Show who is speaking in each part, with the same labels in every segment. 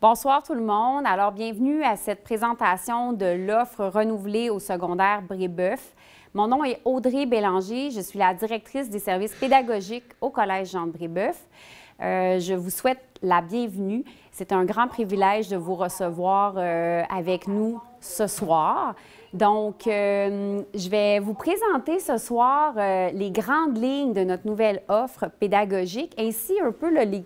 Speaker 1: Bonsoir tout le monde. Alors, bienvenue à cette présentation de l'offre renouvelée au secondaire Brébeuf. Mon nom est Audrey Bélanger. Je suis la directrice des services pédagogiques au Collège Jean de Brébeuf. Euh, je vous souhaite la bienvenue. C'est un grand privilège de vous recevoir euh, avec nous ce soir. Donc, euh, je vais vous présenter ce soir euh, les grandes lignes de notre nouvelle offre pédagogique, ainsi un peu les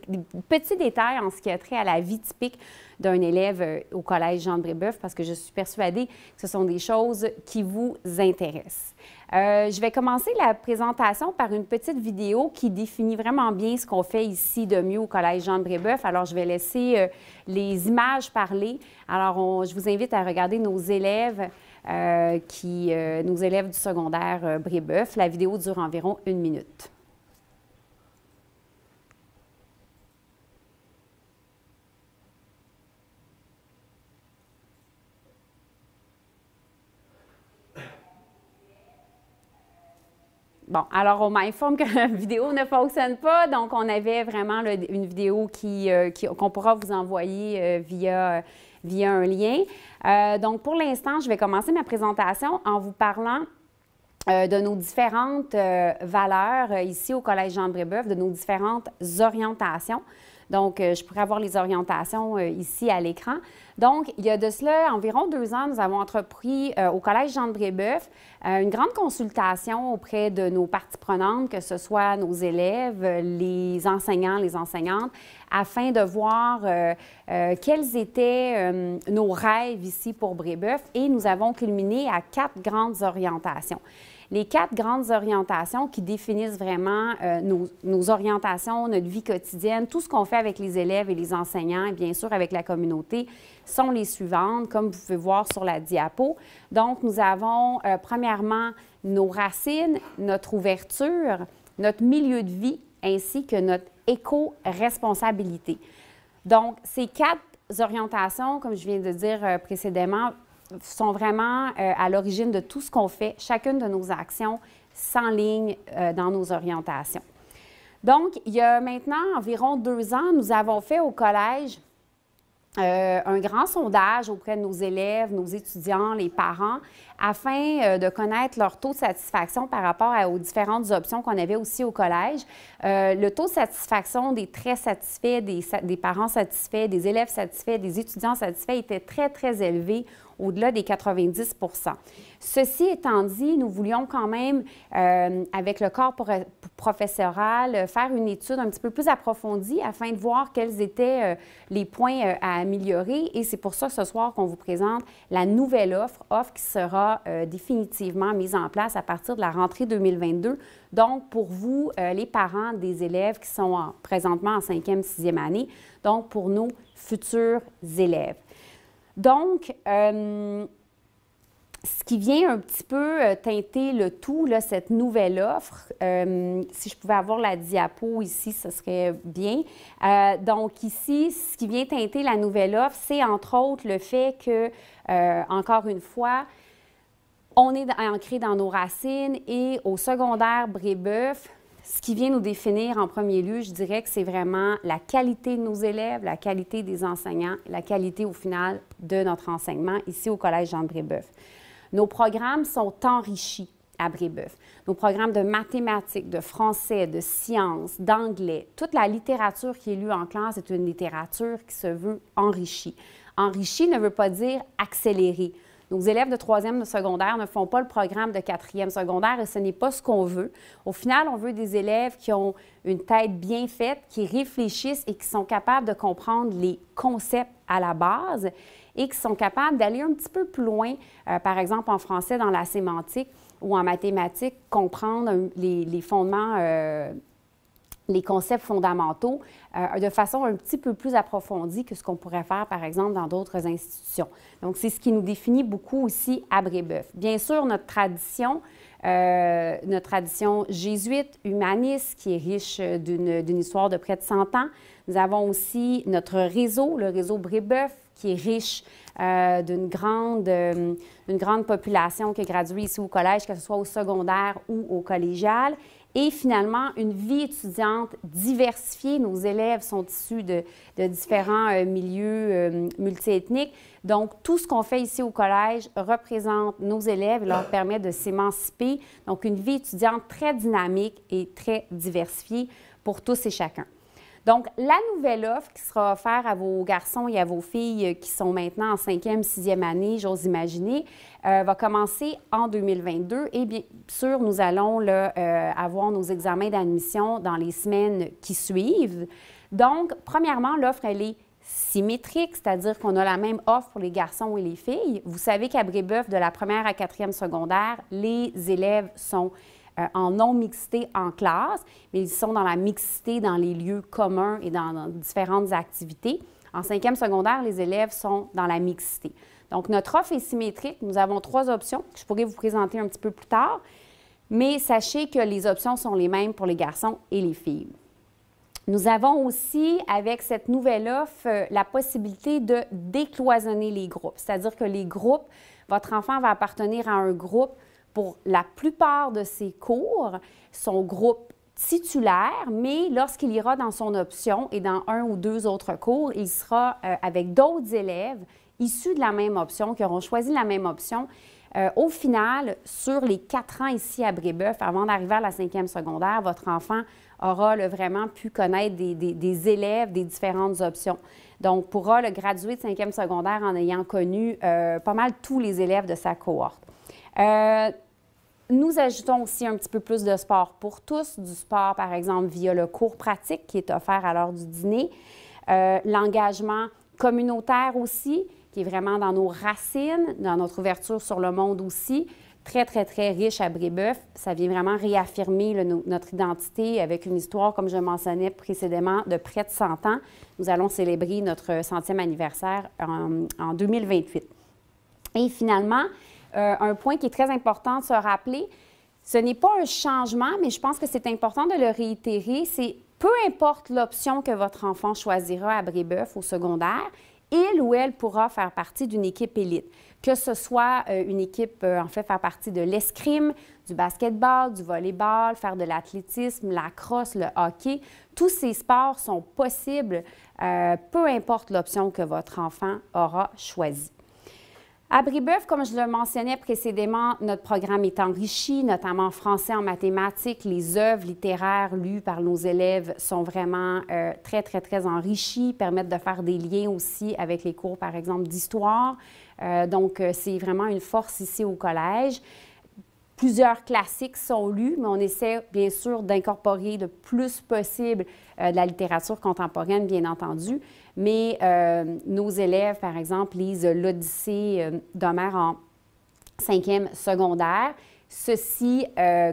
Speaker 1: petits détails en ce qui a trait à la vie typique d'un élève euh, au Collège Jean de Brébeuf, parce que je suis persuadée que ce sont des choses qui vous intéressent. je vais commencer la présentation par une petite vidéo qui définit vraiment bien ce qu'on fait ici de mieux au Collège Jean de Brébeuf. Alors, je vais laisser les images parler. Alors, je vous invite à regarder nos élèves. Euh, qui, euh, nous élève du secondaire euh, Brébeuf. La vidéo dure environ une minute. Bon, alors on m'informe que la vidéo ne fonctionne pas, donc on avait vraiment une vidéo euh, qu'on pourra vous envoyer euh, euh, via, un lien. donc pour l'instant, je vais commencer ma présentation en vous parlant de nos différentes valeurs ici au Collège Jean Brébeuf, de nos différentes orientations. Donc, euh, je pourrais avoir les orientations euh, ici à l'écran. Donc, il y a de cela environ deux ans, nous avons entrepris euh, au Collège Jean de Brébeuf une grande consultation auprès de nos parties prenantes, que ce soit nos élèves, les enseignants, les enseignantes, afin de voir quels étaient nos rêves ici pour Brébeuf. Et nous avons culminé à quatre grandes orientations les quatre grandes orientations qui définissent vraiment euh, nos, orientations, notre vie quotidienne, tout ce qu'on fait avec les élèves et les enseignants, et bien sûr avec la communauté, sont les suivantes, comme vous pouvez voir sur la diapo. Donc, nous avons euh, premièrement nos racines, notre ouverture, notre milieu de vie, ainsi que notre éco-responsabilité. Donc, ces quatre orientations, comme je viens de dire euh, précédemment, sont vraiment euh, à l'origine de tout ce qu'on fait. Chacune de nos actions sans ligne euh, dans nos orientations. Donc, il y a maintenant environ deux ans, nous avons fait au collège euh, un grand sondage auprès de nos élèves, nos étudiants, les parents, afin euh, de connaître leur taux de satisfaction par rapport aux différentes options qu'on avait aussi au collège. Euh, le taux de satisfaction des très satisfaits, des, parents satisfaits, des élèves satisfaits, des étudiants satisfaits était très, très élevé au-delà des 90 Ceci étant dit, nous voulions quand même, euh, avec le corps professoral, faire une étude un petit peu plus approfondie afin de voir quels étaient les points à améliorer. Et c'est pour ça ce soir qu'on vous présente la nouvelle offre, offre qui sera euh, définitivement mise en place à partir de la rentrée 2022. Donc, pour vous, euh, les parents des élèves qui sont en, 5 en 6 sixième année, donc pour nos futurs élèves. Donc, euh, ce qui vient un petit peu teinter le tout, là, cette nouvelle offre, si je pouvais avoir la diapo ici, ce serait bien. donc ici, ce qui vient teinter la nouvelle offre, c'est entre autres le fait que, encore une fois, on est ancré dans nos racines et au secondaire Brébeuf, ce qui vient nous définir en premier lieu, je dirais que c'est vraiment la qualité de nos élèves, la qualité des enseignants, la qualité au final de notre enseignement ici au Collège Jean Brébeuf. Nos programmes sont enrichis à Brébeuf. Nos programmes de mathématiques, de français, de sciences, d'anglais, toute la littérature qui est lue en classe est une littérature qui se veut enrichie. Enrichie ne veut pas dire accélérée les élèves de troisième de secondaire ne font pas le programme de quatrième secondaire et ce n'est pas ce qu'on veut. Au final, on veut des élèves qui ont une tête bien faite, qui réfléchissent et qui sont capables de comprendre les concepts à la base et qui sont capables d'aller un petit peu plus loin, euh, par exemple en français dans la sémantique ou en mathématiques, comprendre les, fondements euh, les concepts fondamentaux euh, de façon un petit peu plus approfondie que ce qu'on pourrait faire, par exemple, dans d'autres institutions. Donc, c'est ce qui nous définit beaucoup aussi à Brébeuf. Bien sûr, notre tradition, euh, notre tradition jésuite, humaniste, qui est riche d'une histoire de près de 100 ans. Nous avons aussi notre réseau, le réseau Brébeuf, qui est riche euh, d'une grande, grande population qui est graduée ici au collège, que ce soit au secondaire ou au collégial et finalement une vie étudiante diversifiée. Nos élèves sont issus de, différents euh, milieux euh, multiethniques. Donc, tout ce qu'on fait ici au collège représente nos élèves et leur permet de s'émanciper. Donc, une vie étudiante très dynamique et très diversifiée pour tous et chacun. Donc, la nouvelle offre qui sera offerte à vos garçons et à vos filles qui sont maintenant en cinquième, sixième année, j'ose imaginer, euh, va commencer en 2022. Et bien sûr, nous allons euh, avoir nos examens d'admission dans les semaines qui suivent. Donc, premièrement, l'offre, elle est symétrique, c'est-à-dire qu'on a la même offre pour les garçons et les filles. Vous savez qu'à Brébeuf, de la première à quatrième secondaire, les élèves sont euh, en non-mixité en classe, mais ils sont dans la mixité dans les lieux communs et dans, dans différentes activités. En cinquième secondaire, les élèves sont dans la mixité. Donc, notre offre est symétrique. Nous avons trois options que je pourrais vous présenter un petit peu plus tard, mais sachez que les options sont les mêmes pour les garçons et les filles. Nous avons aussi, avec cette nouvelle offre, euh, la possibilité de décloisonner les groupes, c'est-à-dire que les groupes, votre enfant va appartenir à un groupe pour la plupart de ses cours, son groupe titulaire, mais lorsqu'il ira dans son option et dans un ou deux autres cours, il sera euh, avec d'autres élèves issus de la même option, qui auront choisi la même option. Euh, au final, sur les quatre ans ici à Brébeuf, avant d'arriver à la cinquième secondaire, votre enfant aura vraiment pu connaître des, élèves des différentes options. Donc, pourra le graduer de cinquième secondaire en ayant connu euh, pas mal tous les élèves de sa cohorte. Euh, nous ajoutons aussi un petit peu plus de sport pour tous, du sport par exemple via le cours pratique qui est offert à l'heure du dîner, euh, l'engagement communautaire aussi, qui est vraiment dans nos racines, dans notre ouverture sur le monde aussi. Très, très, très riche à Brébeuf. Ça vient vraiment réaffirmer notre identité avec une histoire, comme je mentionnais précédemment, de près de 100 ans. Nous allons célébrer notre centième anniversaire en 2028. Et finalement, euh, un point qui est très important de se rappeler. Ce n'est pas un changement, mais je pense que c'est important de le réitérer. C'est peu importe l'option que votre enfant choisira à Brébeuf au secondaire, il ou elle pourra faire partie d'une équipe élite. Que ce soit euh, une équipe, euh, en fait, faire partie de l'escrime, du basketball, du volleyball, faire de l'athlétisme, la crosse, le hockey, tous ces sports sont possibles, peu importe l'option que votre enfant aura choisie. À Brébeuf, comme je le mentionnais précédemment, notre programme est enrichi, notamment en français, en mathématiques. Les œuvres littéraires lues par nos élèves sont vraiment euh, très, très, très enrichies, permettent de faire des liens aussi avec les cours, par exemple, d'histoire. Euh, donc, euh, c'est vraiment une force ici au collège. Plusieurs classiques sont lus, mais on essaie bien sûr d'incorporer le plus possible euh, de la littérature contemporaine, bien entendu. Mais euh, nos élèves, par exemple, lisent l'Odyssée euh, d'Homère en cinquième secondaire. Ceci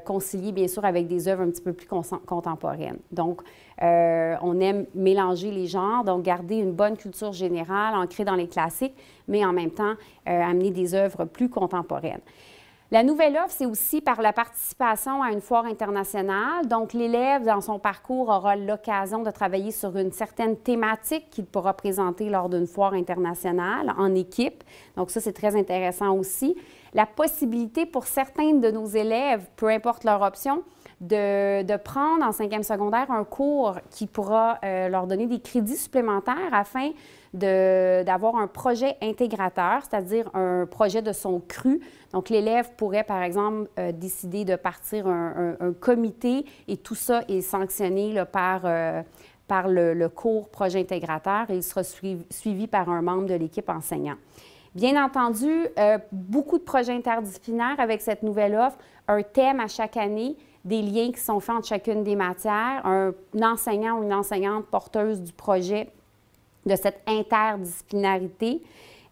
Speaker 1: concilie bien sûr avec des œuvres un petit peu plus contemporaines. Donc, on aime mélanger les genres, donc garder une bonne culture générale ancrée dans les classiques, mais en même temps amener des œuvres plus contemporaines. La nouvelle offre, c'est aussi par la participation à une foire internationale. Donc, l'élève, dans son parcours, aura l'occasion de travailler sur une certaine thématique qu'il pourra présenter lors d'une foire internationale en équipe. Donc, ça, c'est très intéressant aussi. La possibilité pour certains de nos élèves, peu importe leur option, de, prendre en cinquième secondaire un cours qui pourra euh, leur donner des crédits supplémentaires afin d'avoir un projet intégrateur, c'est-à-dire un projet de son cru. Donc, l'élève pourrait, par exemple, euh, décider de partir un, comité et tout ça est sanctionné par... Euh, par le, cours projet intégrateur et il sera suivi, par un membre de l'équipe enseignant. Bien entendu, euh, beaucoup de projets interdisciplinaires avec cette nouvelle offre, un thème à chaque année, des liens qui sont faits entre chacune des matières, un enseignant ou une enseignante porteuse du projet de cette interdisciplinarité.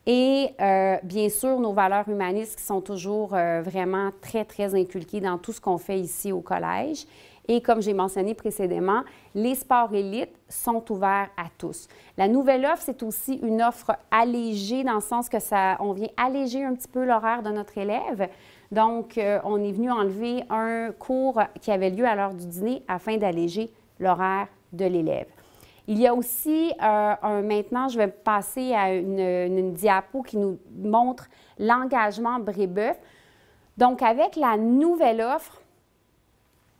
Speaker 1: Et euh, bien sûr, nos valeurs humanistes qui sont toujours euh, vraiment très, très inculquées dans tout ce qu'on fait ici au collège. Et comme j'ai mentionné précédemment, les sports élites sont ouverts à tous. La nouvelle offre, c'est aussi une offre allégée dans le sens que ça, on vient alléger un petit peu l'horaire de notre élève. Donc, euh, on est venu enlever un cours qui avait lieu à l'heure du dîner afin d'alléger l'horaire de l'élève. Il y a aussi euh, un, maintenant, je vais passer à une, une diapo qui nous montre l'engagement Brébeuf. Donc, avec la nouvelle offre,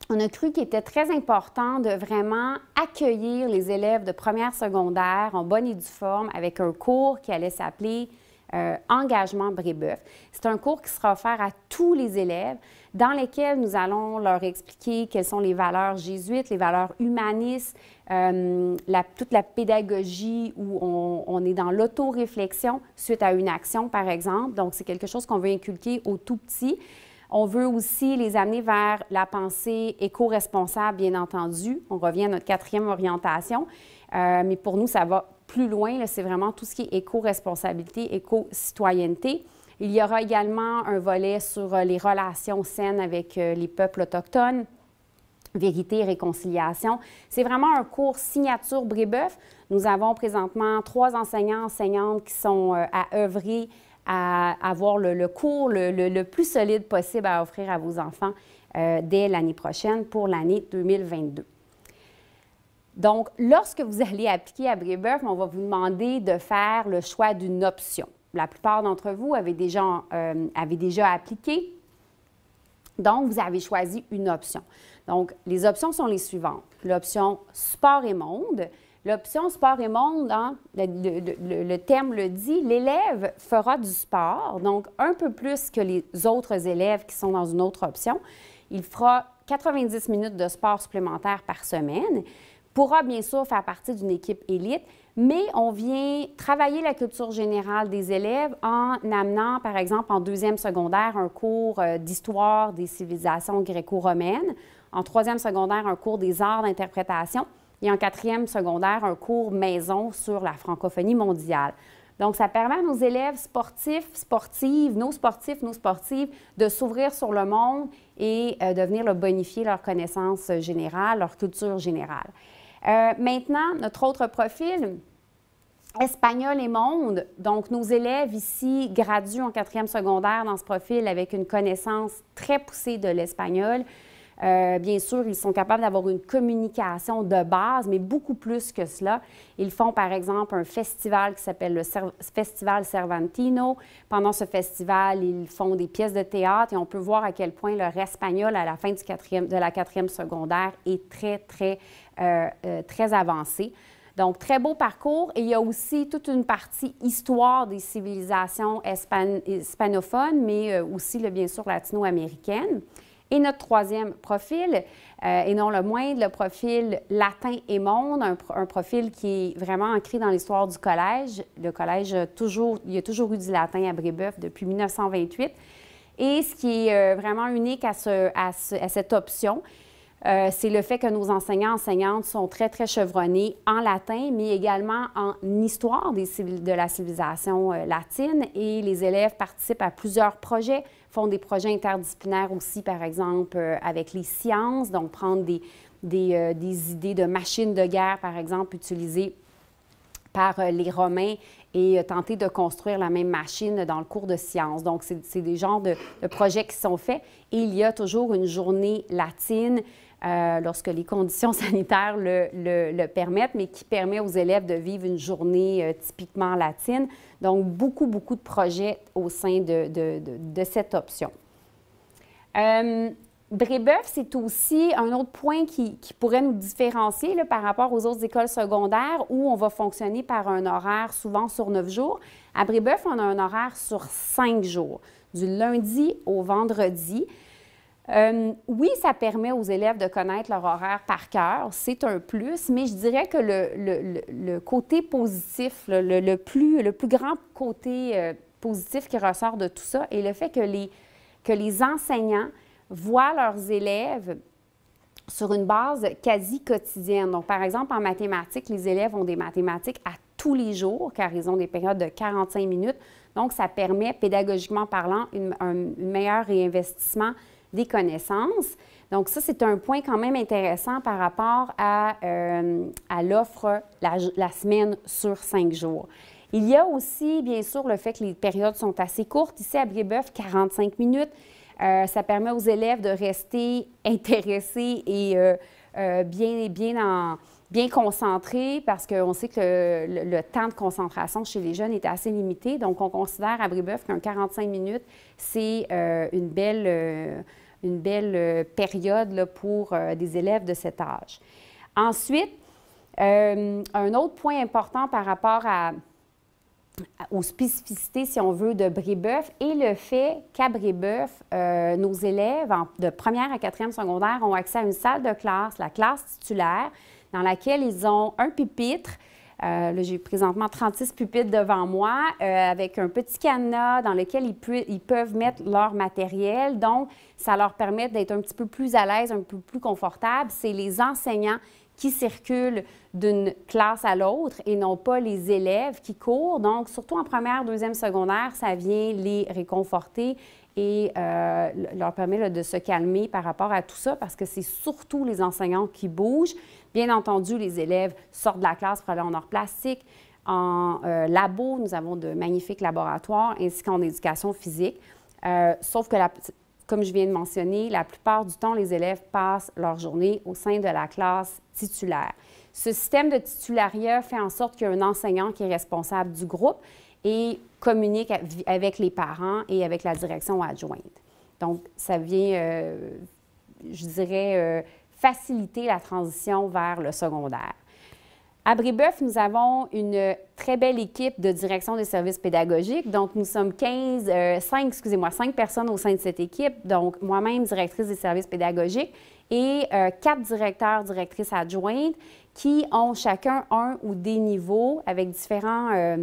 Speaker 1: on a cru qu'il était très important de vraiment accueillir les élèves de première secondaire en bonne et due forme avec un cours qui allait s'appeler euh, engagement Brébeuf. C'est un cours qui sera offert à tous les élèves, dans lesquels nous allons leur expliquer quelles sont les valeurs jésuites, les valeurs humanistes, euh, la, toute la pédagogie où on, est dans l'autoréflexion suite à une action, par exemple. Donc, c'est quelque chose qu'on veut inculquer aux tout petits. On veut aussi les amener vers la pensée éco-responsable, bien entendu. On revient à notre quatrième orientation. Euh, mais pour nous, ça va plus loin, c'est vraiment tout ce qui est éco-responsabilité, éco-citoyenneté. Il y aura également un volet sur euh, les relations saines avec euh, les peuples autochtones, vérité et réconciliation. C'est vraiment un cours signature Brébeuf. Nous avons présentement trois enseignants, enseignantes qui sont euh, à œuvrer à avoir le, cours le, plus solide possible à offrir à vos enfants dès l'année prochaine pour l'année 2022. Donc, lorsque vous allez appliquer à Brebeuf, on va vous demander de faire le choix d'une option. La plupart d'entre vous euh, avez déjà, appliqué. Donc, vous avez choisi une option. Donc, les options sont les suivantes. L'option sport et monde. L'option sport et monde, hein, le, thème le, terme le dit, l'élève fera du sport, donc un peu plus que les autres élèves qui sont dans une autre option. Il fera 90 minutes de sport supplémentaire par semaine pourra bien sûr faire partie d'une équipe élite, mais on vient travailler la culture générale des élèves en amenant, par exemple, en deuxième secondaire, un cours euh, d'histoire des civilisations gréco-romaines, en troisième secondaire, un cours des arts d'interprétation, et en quatrième secondaire, un cours maison sur la francophonie mondiale. Donc, ça permet à nos élèves sportifs, sportives, nos sportifs, nos sportives, de s'ouvrir sur le monde et euh, de venir bonifier leur connaissance euh, générale, leur culture générale. Euh, maintenant, notre autre profil, espagnol et monde. Donc, nos élèves ici graduent en quatrième secondaire dans ce profil avec une connaissance très poussée de l'espagnol. Euh, bien sûr, ils sont capables d'avoir une communication de base, mais beaucoup plus que cela. Ils font, par exemple, un festival qui s'appelle le Festival Cervantino. Pendant ce festival, ils font des pièces de théâtre et on peut voir à quel point leur espagnol à la fin du de la quatrième secondaire est très, très, euh, euh, très avancé. Donc, très beau parcours. Et il y a aussi toute une partie histoire des civilisations hispanophones, mais aussi, le, bien sûr, latino-américaines. Et notre troisième profil, euh, et non le moindre, le profil latin et monde, un, profil qui est vraiment ancré dans l'histoire du collège. Le collège, a toujours, il y a toujours eu du latin à Brébeuf depuis 1928. Et ce qui est euh, vraiment unique à, à, cette option, euh, c'est le fait que nos enseignants enseignantes sont très, très chevronnés en latin, mais également en histoire des, de la civilisation latine. Et les élèves participent à plusieurs projets font des projets interdisciplinaires aussi, par exemple, euh, avec les sciences, donc prendre des, euh, des, idées de machines de guerre, par exemple, utilisées par euh, les Romains et tenter de construire la même machine dans le cours de sciences. Donc, c'est des genres de, projets qui sont faits. Et il y a toujours une journée latine euh, lorsque les conditions sanitaires le, permettent, mais qui permet aux élèves de vivre une journée euh, typiquement latine. Donc, beaucoup, beaucoup de projets au sein de, cette option. Euh, Brébeuf, c'est aussi un autre point qui, pourrait nous différencier par rapport aux autres écoles secondaires où on va fonctionner par un horaire souvent sur neuf jours. À Brébeuf, on a un horaire sur cinq jours, du lundi au vendredi. Euh, oui, ça permet aux élèves de connaître leur horaire par cœur, c'est un plus, mais je dirais que le, côté positif, le, plus, grand côté euh, positif qui ressort de tout ça est le fait que les, que les enseignants voient leurs élèves sur une base quasi quotidienne. Donc, par exemple, en mathématiques, les élèves ont des mathématiques à tous les jours, car ils ont des périodes de 45 minutes. Donc, ça permet, pédagogiquement parlant, un meilleur réinvestissement des connaissances. Donc ça, c'est un point quand même intéressant par rapport à, euh, à l'offre la, semaine sur cinq jours. Il y a aussi, bien sûr, le fait que les périodes sont assez courtes. Ici, à Brébeuf, 45 minutes. Euh, ça permet aux élèves de rester intéressés et euh, euh, bien, bien, en, bien concentré parce qu'on sait que le, temps de concentration chez les jeunes est assez limité. Donc, on considère à Brébeuf qu'un 45 minutes, c'est euh, une belle, euh, une belle période pour des élèves de cet âge. Ensuite, un autre point important par rapport à aux spécificités, si on veut, de Brébeuf et le fait qu'à Brébeuf, euh, nos élèves de première à quatrième secondaire ont accès à une salle de classe, la classe titulaire, dans laquelle ils ont un pupitre. Euh, là, j'ai présentement 36 pupitres devant moi euh, avec un petit cadenas dans lequel ils, ils, peuvent mettre leur matériel. Donc, ça leur permet d'être un petit peu plus à l'aise, un peu plus confortable. C'est les enseignants qui circulent d'une classe à l'autre et non pas les élèves qui courent. Donc, surtout en première, deuxième, secondaire, ça vient les réconforter et euh, leur permet de se calmer par rapport à tout ça parce que c'est surtout les enseignants qui bougent. Bien entendu, les élèves sortent de la classe pour aller en arts plastique. En euh, labo, nous avons de magnifiques laboratoires ainsi qu'en éducation physique. Euh, sauf que la, comme je viens de mentionner, la plupart du temps, les élèves passent leur journée au sein de la classe titulaire. Ce système de titulariat fait en sorte qu'il y a un enseignant qui est responsable du groupe et communique avec les parents et avec la direction adjointe. Donc, ça vient, euh, je dirais, euh, faciliter la transition vers le secondaire. À Brébeuf, nous avons une très belle équipe de direction des services pédagogiques. Donc, nous sommes 15, 5, euh, excusez-moi, 5 personnes au sein de cette équipe. Donc, moi-même, directrice des services pédagogiques et euh, quatre directeurs, directrices adjointes qui ont chacun un ou des niveaux avec différents, euh,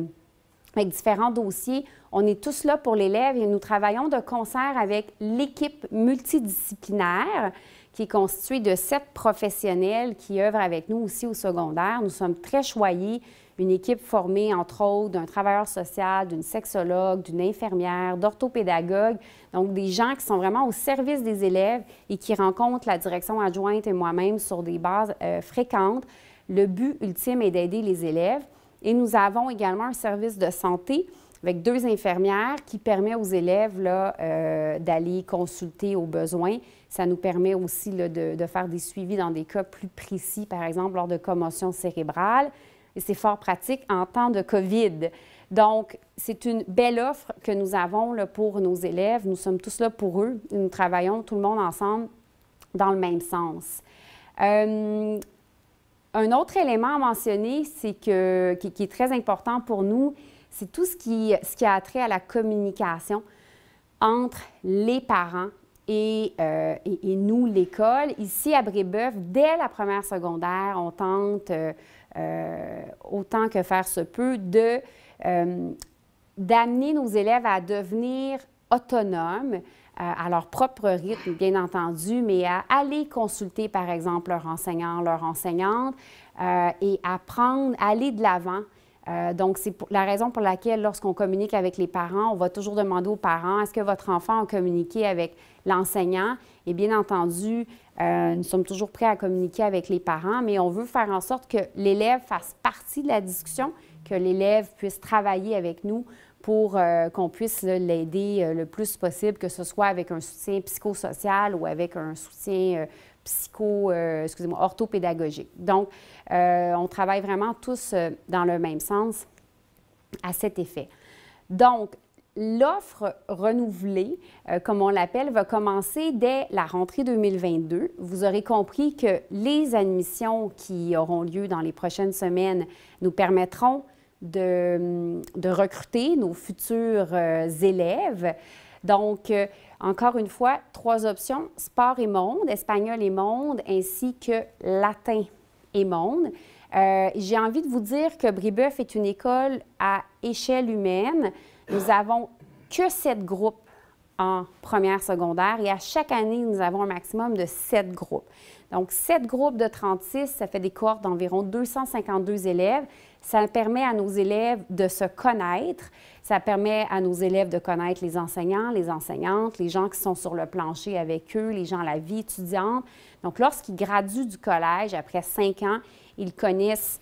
Speaker 1: avec différents dossiers. On est tous là pour l'élève et nous travaillons de concert avec l'équipe multidisciplinaire qui est constitué de sept professionnels qui œuvrent avec nous aussi au secondaire. Nous sommes très choyés, une équipe formée entre autres d'un travailleur social, d'une sexologue, d'une infirmière, d'orthopédagogue, donc des gens qui sont vraiment au service des élèves et qui rencontrent la direction adjointe et moi-même sur des bases euh, fréquentes. Le but ultime est d'aider les élèves. Et nous avons également un service de santé avec deux infirmières qui permet aux élèves euh, d'aller consulter aux besoins. Ça nous permet aussi de, faire des suivis dans des cas plus précis, par exemple lors de commotions cérébrales. Et c'est fort pratique en temps de COVID. Donc, c'est une belle offre que nous avons là, pour nos élèves. Nous sommes tous là pour eux. Nous travaillons tout le monde ensemble dans le même sens. Euh, un autre élément à mentionner, c'est que, qui, qui, est très important pour nous, c'est tout ce qui, a trait à la communication entre les parents euh, et, nous, l'école. Ici, à Brébeuf, dès la première secondaire, on tente, euh, euh, autant que faire se peut, de, d'amener nos élèves à devenir autonomes, à leur propre rythme, bien entendu, mais à aller consulter, par exemple, leur enseignant, leur enseignante, et apprendre, à aller de l'avant euh, donc, c'est la raison pour laquelle, lorsqu'on communique avec les parents, on va toujours demander aux parents est-ce que votre enfant a communiqué avec l'enseignant Et bien entendu, euh, nous sommes toujours prêts à communiquer avec les parents, mais on veut faire en sorte que l'élève fasse partie de la discussion, que l'élève puisse travailler avec nous pour euh, qu'on puisse l'aider le plus possible, que ce soit avec un soutien psychosocial ou avec un soutien psycho, euh, excusez-moi, orthopédagogique. Donc, euh, on travaille vraiment tous euh, dans le même sens à cet effet. Donc, L'offre renouvelée, comme on l'appelle, va commencer dès la rentrée 2022. Vous aurez compris que les admissions qui auront lieu dans les prochaines semaines nous permettront de, hum, recruter nos futurs élèves. Donc, encore une fois, trois options, sport et monde, espagnol et monde, ainsi que latin et monde. Euh, j'ai envie de vous dire que Brébeuf est une école à échelle humaine. Nous avons que sept groupes en première secondaire et à chaque année, nous avons un maximum de sept groupes. Donc, 7 groupes de 36, ça fait des cohortes d'environ 252 élèves. Ça permet à nos élèves de se connaître. Ça permet à nos élèves de connaître les enseignants, les enseignantes, les gens qui sont sur le plancher avec eux, les gens à la vie étudiante. Donc, lorsqu'ils graduent du collège, après cinq ans, ils connaissent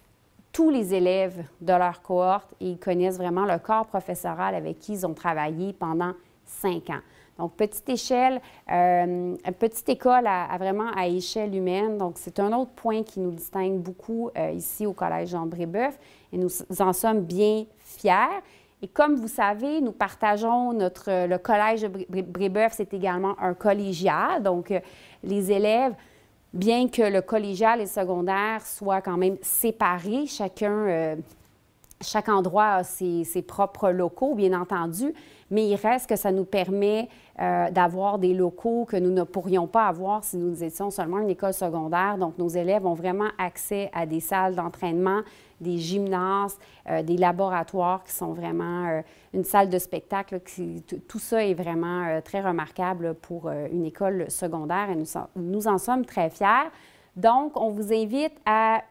Speaker 1: tous les élèves de leur cohorte et ils connaissent vraiment le corps professoral avec qui ils ont travaillé pendant cinq ans. Donc, petite échelle, euh, petite école à, vraiment à échelle humaine. Donc, c'est un autre point qui nous distingue beaucoup euh, ici au Collège Jean-Brébeuf et nous en sommes bien fiers. Et comme vous savez, nous partageons notre le collège Brébeuf, c'est également un collégial. Donc, euh, les élèves, bien que le collégial et le secondaire soient quand même séparés, chacun chaque endroit a ses, propres locaux, bien entendu, mais il reste que ça nous permet euh, d'avoir des locaux que nous ne pourrions pas avoir si nous étions seulement une école secondaire. Donc, nos élèves ont vraiment accès à des salles d'entraînement, des gymnases, euh, des laboratoires qui sont vraiment euh, une salle de spectacle. tout ça est vraiment très remarquable pour une école secondaire et nous, nous, en sommes très fiers. Donc, on vous invite à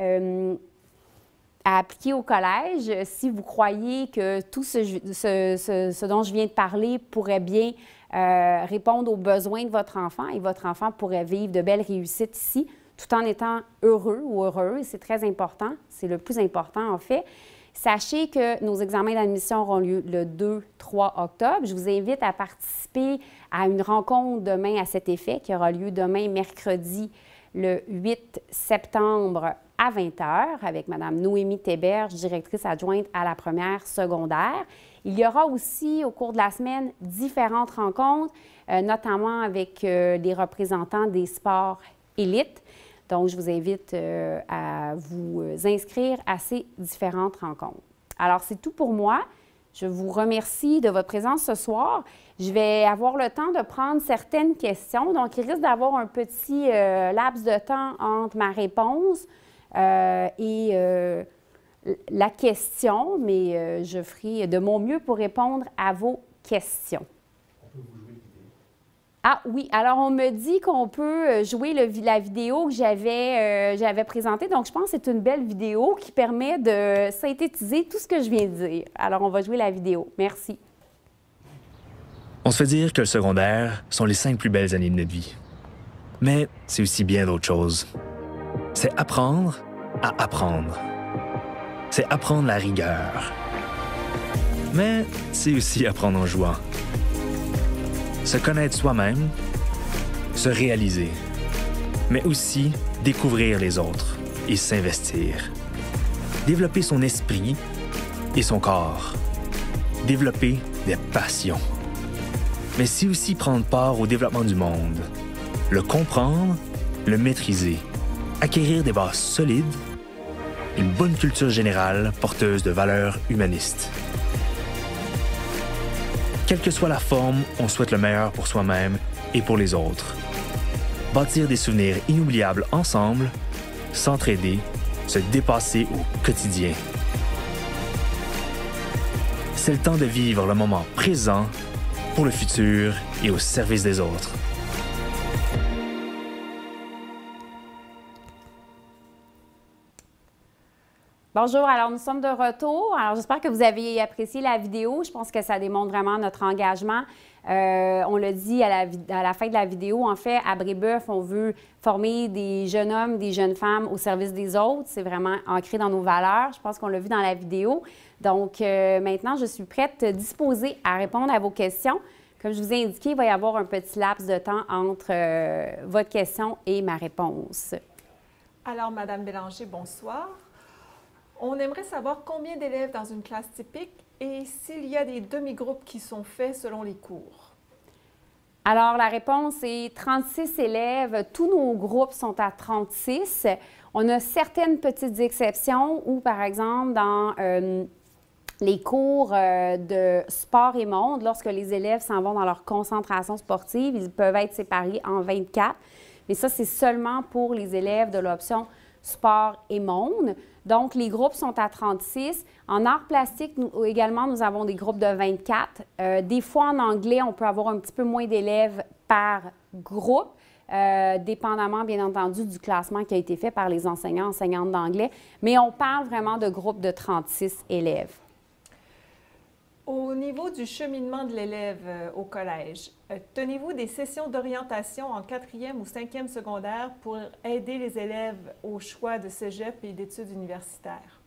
Speaker 1: à appliquer au collège si vous croyez que tout ce, ce, dont je viens de parler pourrait bien euh, répondre aux besoins de votre enfant et votre enfant pourrait vivre de belles réussites ici tout en étant heureux ou heureux, C'est très important, c'est le plus important en fait. Sachez que nos examens d'admission auront lieu le 2-3 octobre. Je vous invite à participer à une rencontre demain à cet effet qui aura lieu demain mercredi le 8 septembre à 20 h avec Mme Noémie Théberge, directrice adjointe à la première secondaire. Il y aura aussi au cours de la semaine différentes rencontres, euh, notamment avec des euh, représentants des sports élites. Donc, je vous invite euh, à vous inscrire à ces différentes rencontres. Alors, c'est tout pour moi. Je vous remercie de votre présence ce soir. Je vais avoir le temps de prendre certaines questions. Donc, il risque d'avoir un petit laps de temps entre ma réponse. Euh, et euh, la question, mais je euh, ferai de mon mieux pour répondre à vos questions. ah oui, alors on me dit qu'on peut jouer la vidéo que j'avais, j'avais présentée. Donc je pense que c'est une belle vidéo qui permet de synthétiser tout ce que je viens de dire. Alors on va jouer la vidéo. Merci.
Speaker 2: On se fait dire que le secondaire sont les cinq plus belles années de notre vie. Mais c'est aussi bien d'autres choses c'est apprendre à apprendre. C'est apprendre la rigueur. Mais c'est aussi apprendre en joie, Se connaître soi-même, se réaliser, mais aussi découvrir les autres et s'investir. Développer son esprit et son corps. Développer des passions. Mais c'est aussi prendre part au développement du monde, le comprendre, le maîtriser acquérir des bases solides, une bonne culture générale porteuse de valeurs humanistes. Quelle que soit la forme, on souhaite le meilleur pour soi-même et pour les autres. Bâtir des souvenirs inoubliables ensemble, s'entraider, se dépasser au quotidien. C'est le temps de vivre le moment présent pour le futur et au service des autres.
Speaker 1: Bonjour, alors nous sommes de retour. Alors j'espère que vous avez apprécié la vidéo. Je pense que ça démontre vraiment notre engagement. Euh, on le dit à la, fin de la vidéo, en fait, à Brébeuf, on veut former des jeunes hommes, des jeunes femmes au service des autres. C'est vraiment ancré dans nos valeurs. Je pense qu'on l'a vu dans la vidéo. Donc euh, maintenant, je suis prête, disposée à répondre à vos questions. Comme je vous ai indiqué, il va y avoir un petit laps de temps entre euh, votre question et ma réponse.
Speaker 3: Alors, Madame Bélanger, bonsoir. On aimerait savoir combien d'élèves dans une classe typique et s'il y a des demi-groupes qui sont faits selon les cours.
Speaker 1: Alors, la réponse est 36 élèves. Tous nos groupes sont à 36. On a certaines petites exceptions où, par exemple, dans euh, les cours euh, de sport et monde, lorsque les élèves s'en vont dans leur concentration sportive, ils peuvent être séparés en 24. Mais ça, c'est seulement pour les élèves de l'option sport et monde. Donc, les groupes sont à 36. En art plastique, nous, également, nous avons des groupes de 24. Euh, des fois, en anglais, on peut avoir un petit peu moins d'élèves par groupe, euh, dépendamment, bien entendu, du classement qui a été fait par les enseignants, enseignantes d'anglais. Mais on parle vraiment de groupes de 36 élèves.
Speaker 3: Au niveau du cheminement de l'élève euh, au collège, euh, tenez-vous des sessions d'orientation en quatrième ou cinquième secondaire pour aider les élèves au choix de cégep et d'études universitaires?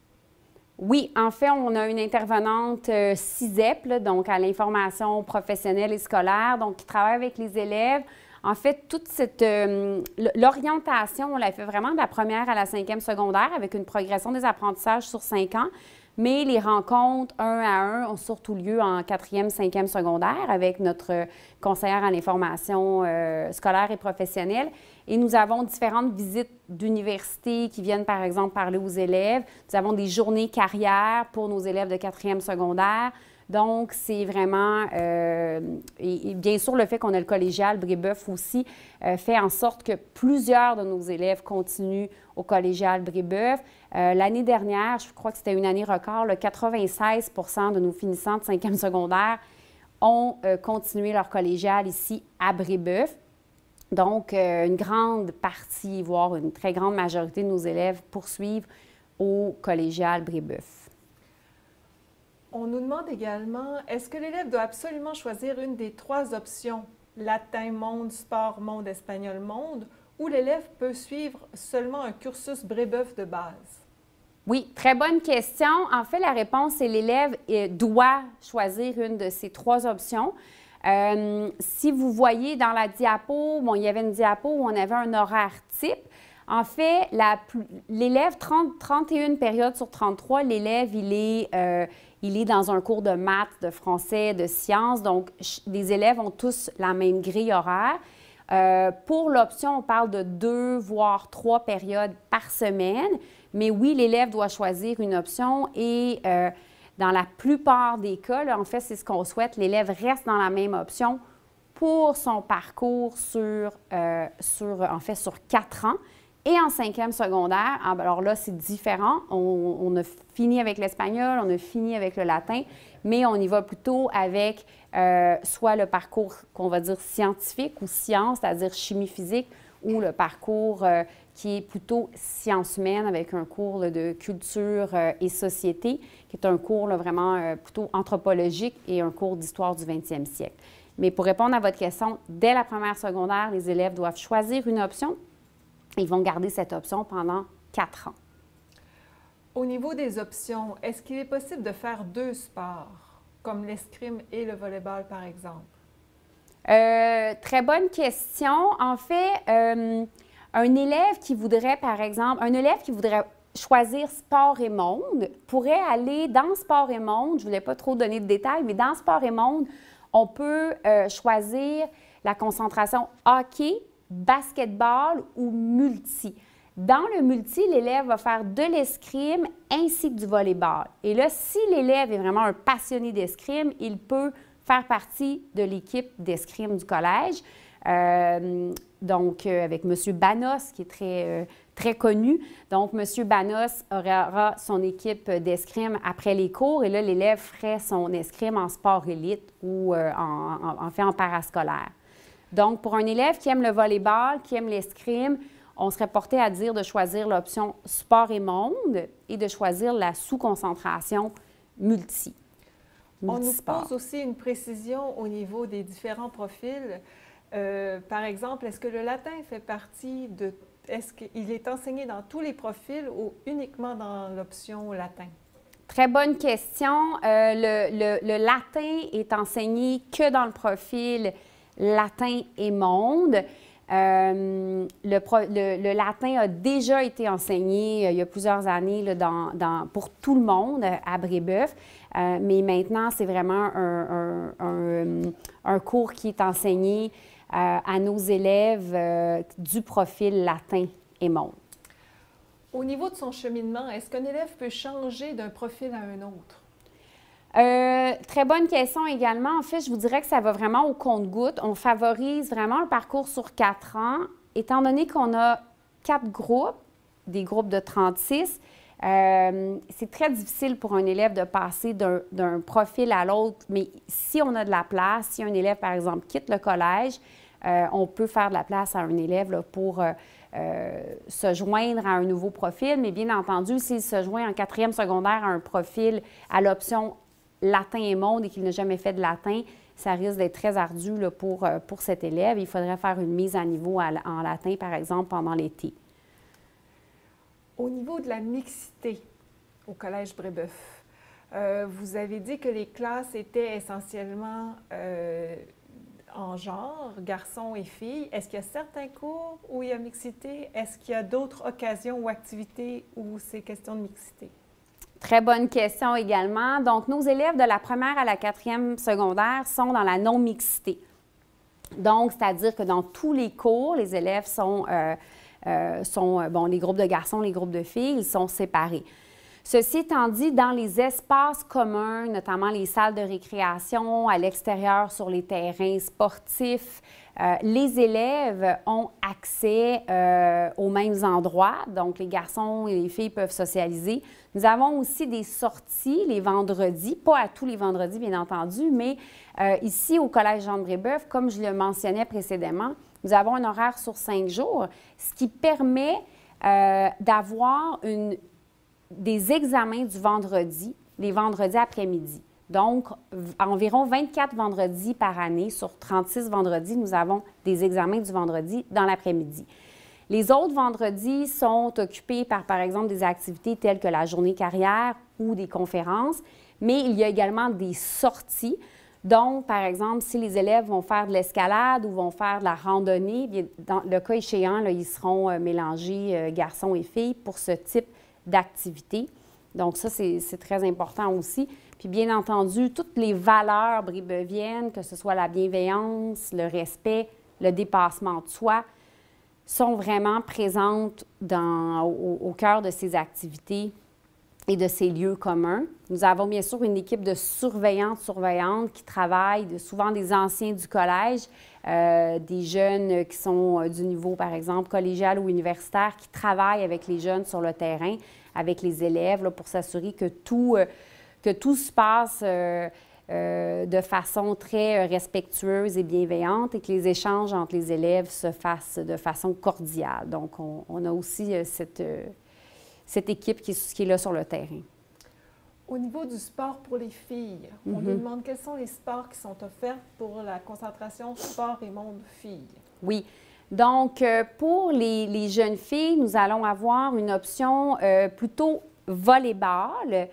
Speaker 1: Oui, en fait, on a une intervenante euh, CISEP, donc à l'information professionnelle et scolaire, donc qui travaille avec les élèves en fait, toute cette euh, l'orientation, on l'a fait vraiment de la première à la cinquième secondaire avec une progression des apprentissages sur cinq ans. Mais les rencontres un à un ont surtout lieu en quatrième, cinquième secondaire avec notre euh, conseillère en information euh, scolaire et professionnelle. Et nous avons différentes visites d'universités qui viennent, par exemple, parler aux élèves. Nous avons des journées carrières pour nos élèves de quatrième secondaire. Donc, c'est vraiment, euh, et, bien sûr, le fait qu'on a le collégial Brébeuf aussi euh, fait en sorte que plusieurs de nos élèves continuent au collégial Brébeuf. Euh, l'année dernière, je crois que c'était une année record, le 96 de nos finissants de cinquième secondaire ont continué leur collégial ici à Brébeuf. Donc, une grande partie, voire une très grande majorité de nos élèves poursuivent au collégial Brébeuf.
Speaker 3: On nous demande également, est-ce que l'élève doit absolument choisir une des trois options, latin, monde, sport, monde, espagnol, monde, ou l'élève peut suivre seulement un cursus Brébeuf de base?
Speaker 1: Oui, très bonne question. En fait, la réponse est l'élève euh, doit choisir une de ces trois options. Euh, si vous voyez dans la diapo, il y avait une diapo où on avait un horaire type. En fait, l'élève, 31 périodes sur 33, l'élève, il est, euh, il est dans un cours de maths, de français, de sciences. Donc, les élèves ont tous la même grille horaire. Euh, pour l'option, on parle de deux, voire trois périodes par semaine. Mais oui, l'élève doit choisir une option et euh, dans la plupart des cas, en fait, c'est ce qu'on souhaite, l'élève reste dans la même option pour son parcours sur, euh, fait, sur quatre ans. Et en cinquième secondaire, ah, ben, alors là, c'est différent. On, a fini avec l'espagnol, on a fini avec le latin, mais on y va plutôt avec euh, soit le parcours qu'on va dire scientifique ou science, c'est-à-dire chimie physique, ou le parcours euh, qui est plutôt sciences humaines avec un cours de culture euh, et société, qui est un cours vraiment plutôt anthropologique et un cours d'histoire du 20e siècle. Mais pour répondre à votre question, dès la première secondaire, les élèves doivent choisir une option ils vont garder cette option pendant quatre ans.
Speaker 3: Au niveau des options, est-ce qu'il est possible de faire deux sports, comme l'escrime et le volleyball, par exemple?
Speaker 1: Euh, très bonne question. En fait, euh, un élève qui voudrait, par exemple, un élève qui voudrait choisir sport et monde pourrait aller dans sport et monde, je ne voulais pas trop donner de détails, mais dans sport et monde, on peut euh, choisir la concentration hockey, basketball ou multi. Dans le multi, l'élève va faire de l'escrime ainsi que du volleyball. Et là, si l'élève est vraiment un passionné d'escrime, il peut faire partie de l'équipe d'escrime du collège. Euh, donc, euh, avec M. Banos, qui est très, euh, très connu. Donc, M. Banos aura son équipe d'escrime après les cours et là, l'élève ferait son escrime en sport élite ou en fait en parascolaire. Donc, pour un élève qui aime le volleyball, qui aime l'escrime, on serait porté à dire de choisir l'option sport et monde et de choisir la sous-concentration multi. On nous pose
Speaker 3: aussi une précision au niveau des différents profils. Euh, par exemple, est-ce que le latin fait partie de... Est-ce qu'il est enseigné dans tous les profils ou uniquement dans l'option latin?
Speaker 1: Très bonne question. Euh, le, latin est enseigné que dans le profil latin et monde. Euh, le, latin a déjà été enseigné euh, il y a plusieurs années pour tout le monde euh, à Brébeuf, mais maintenant, c'est vraiment un, cours qui est enseigné à nos élèves du profil latin et monde.
Speaker 3: Au niveau de son cheminement, est-ce qu'un élève peut changer d'un profil à un autre? Euh, très bonne question également. En fait, je vous dirais que ça
Speaker 1: va vraiment au compte-goutte. On favorise vraiment un parcours sur quatre ans. Étant donné qu'on a quatre groupes, des groupes de 36, euh, c'est très difficile pour un élève de passer d'un profil à l'autre, mais si on a de la place, si un élève, par exemple, quitte le collège, euh, on peut faire de la place à un élève pour se joindre à un nouveau profil, mais bien entendu, s'il se joint en quatrième secondaire à un profil à l'option latin et monde et qu'il n'a jamais fait de latin, ça risque d'être très ardu pour, euh, pour cet élève. Il faudrait faire une mise à niveau en latin, par exemple, pendant l'été.
Speaker 3: Au niveau de la mixité au Collège Brébeuf, euh, vous avez dit que les classes étaient essentiellement euh, en genre, garçons et filles. Est-ce qu'il y a certains cours où il y a mixité? Est-ce qu'il y a d'autres occasions ou activités où c'est question de mixité?
Speaker 1: Très bonne question également. Donc, nos élèves de la première à la quatrième secondaire sont dans la non-mixité. Donc, c'est-à-dire que dans tous les cours, les élèves sont, euh, euh, euh, bon, les groupes de garçons, les groupes de filles, ils sont séparés. Ceci étant dit, dans les espaces communs, notamment les salles de récréation, à l'extérieur sur les terrains sportifs, les élèves ont accès aux mêmes endroits. Donc, les garçons et les filles peuvent socialiser nous avons aussi des sorties les vendredis, pas à tous les vendredis, bien entendu, mais euh, ici au Collège Jean-Brébeuf, comme je le mentionnais précédemment, nous avons un horaire sur cinq jours, ce qui permet euh, d'avoir des examens du vendredi, les vendredis après-midi. Donc, environ 24 vendredis par année sur 36 vendredis, nous avons des examens du vendredi dans l'après-midi. Les autres vendredis sont occupés par, par exemple, des activités telles que la journée carrière ou des conférences, mais il y a également des sorties. Donc, par exemple, si les élèves vont faire de l'escalade ou vont faire de la randonnée, eh le cas échéant, ils seront euh, mélangés euh, garçons et filles pour ce type d'activité. Donc, ça, c'est très important aussi. Puis, bien entendu, toutes les valeurs bribeviennes, euh, que ce soit la bienveillance, le respect, le dépassement de soi, sont vraiment présentes au, cœur de ces activités et de ces lieux communs. Nous avons bien sûr une équipe de surveillantes, surveillantes qui travaillent, souvent des anciens du collège, euh, des jeunes qui sont euh, du niveau, par exemple, collégial ou universitaire, qui travaillent avec les jeunes sur le terrain, avec les élèves, pour s'assurer que tout, euh, se passe. Euh, de façon très euh, respectueuse et bienveillante et que les échanges entre les élèves se fassent de façon cordiale. Donc, on, a aussi euh, cette, équipe qui, est là sur le terrain.
Speaker 3: Au niveau du sport pour les filles, on nous mhm. demande quels sont les sports qui sont offerts pour la concentration sport et monde filles.
Speaker 1: Oui. Donc, pour les, jeunes filles, nous allons avoir une option euh, plutôt volleyball.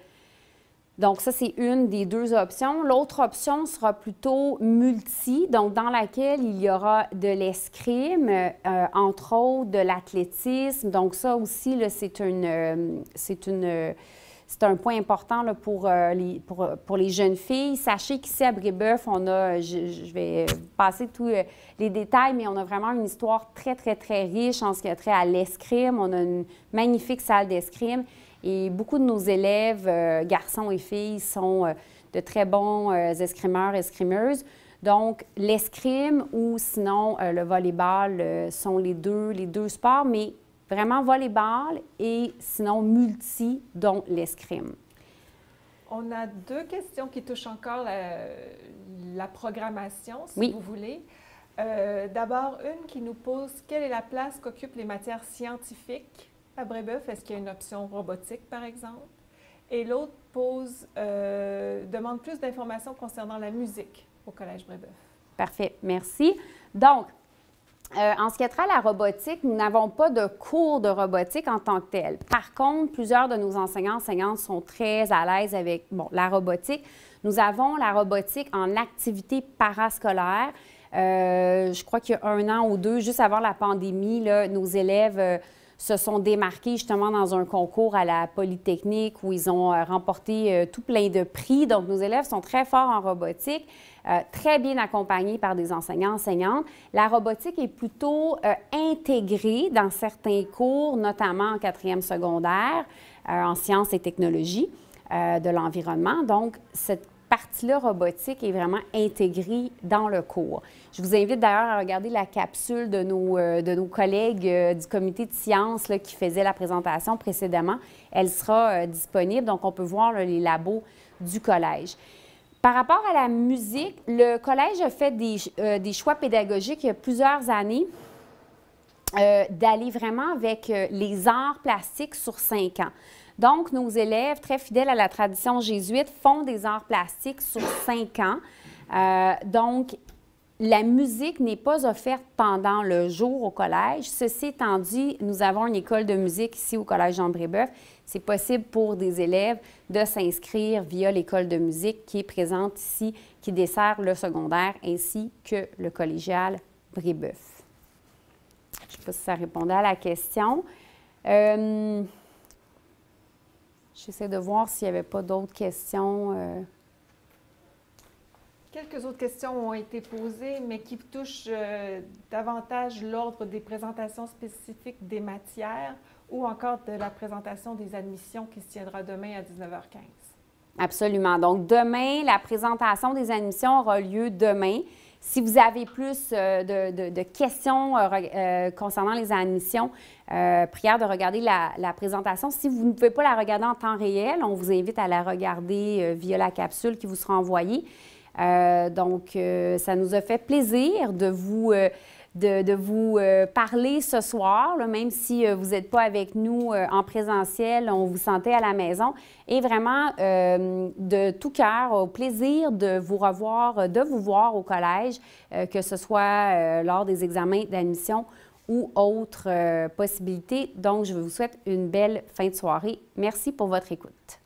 Speaker 1: Donc, ça, c'est une des deux options. L'autre option sera plutôt multi, donc dans laquelle il y aura de l'escrime, euh, entre autres de l'athlétisme. Donc, ça aussi, euh, c'est un point important euh, pour, les, jeunes filles. Sachez qu'ici à Brébeuf, on a, je, vais passer tous les détails, mais on a vraiment une histoire très, très, très riche en ce qui a trait à l'escrime. On a une magnifique salle d'escrime. Et beaucoup de nos élèves, euh, garçons et filles, sont euh, de très bons euh, escrimeurs, escrimeuses. Donc, l'escrime ou sinon le volleyball sont les deux, les deux sports, mais vraiment volleyball et sinon multi, dont l'escrime.
Speaker 3: On a deux questions qui touchent encore la, programmation, si vous voulez. D'abord, une qui nous pose quelle est la place qu'occupent les matières scientifiques à Brébeuf, est-ce qu'il y a une option robotique, par exemple? Et l'autre pose, euh, demande plus d'informations concernant la musique au Collège Brébeuf.
Speaker 1: Parfait, merci. Donc, euh, en ce qui a trait à la robotique, nous n'avons pas de cours de robotique en tant que tel. Par contre, plusieurs de nos enseignants enseignantes sont très à l'aise avec la robotique. Nous avons la robotique en activité parascolaire. Euh, je crois qu'il y a un an ou deux, juste avant la pandémie, nos élèves se sont démarqués justement dans un concours à la Polytechnique où ils ont euh, remporté euh, tout plein de prix. Donc, nos élèves sont très forts en robotique. Euh, très bien accompagnés par des enseignants, enseignantes. La robotique est plutôt intégrée dans certains cours, notamment en quatrième secondaire, en sciences et technologies de l'environnement. Donc, cette partie robotique est vraiment intégrée dans le cours. Je vous invite d'ailleurs à regarder la capsule de nos, euh, de nos collègues euh, du comité de sciences qui faisait la présentation précédemment. Elle sera euh, disponible, donc on peut voir les labos du collège. Par rapport à la musique, le collège a fait des, des choix pédagogiques il y a plusieurs années d'aller vraiment avec les arts plastiques sur cinq ans. Donc, nos élèves, très fidèles à la tradition jésuite, font des arts plastiques sur cinq ans. Euh, donc, la musique n'est pas offerte pendant le jour au collège. Ceci étant dit, nous avons une école de musique ici au Collège Jean-Brébeuf. C'est possible pour des élèves de s'inscrire via l'école de musique qui est présente ici, qui dessert le secondaire ainsi que le collégial Brébeuf. Je ne sais pas si ça répondait à la question. Euh, J'essaie de voir s'il n'y avait pas d'autres questions. Euh.
Speaker 3: Quelques autres questions ont été posées, mais qui touchent euh, davantage l'ordre des présentations spécifiques des matières ou encore de la présentation des admissions qui se tiendra demain à 19h15.
Speaker 1: Absolument. Donc, demain, la présentation des admissions aura lieu demain. Si vous avez plus euh, de, questions euh, euh, concernant les admissions, prière de regarder la, présentation. Si vous ne pouvez pas la regarder en temps réel, on vous invite à la regarder via la capsule qui vous sera envoyée. donc, ça nous a fait plaisir de vous de, vous euh, parler ce soir, même si euh, vous n'êtes pas avec nous euh, en présentiel, on vous sentait à la maison. Et vraiment, de tout cœur, au plaisir de vous revoir, de vous voir au collège, que ce soit lors des examens d'admission ou autres possibilités. Donc, je vous souhaite une belle fin de soirée. Merci pour votre écoute.